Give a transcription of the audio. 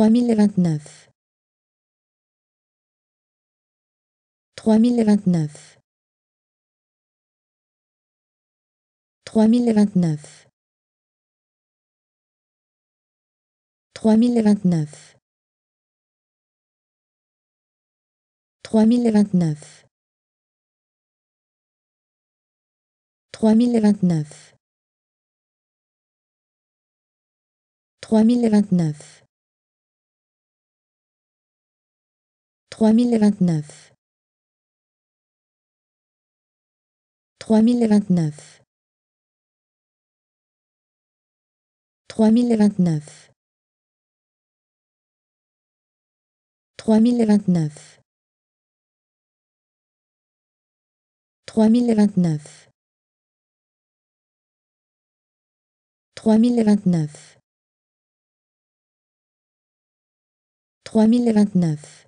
3029 3029 3029 3029 3029 3029 3029 3029 3029 3029 3029 3029 3029 3029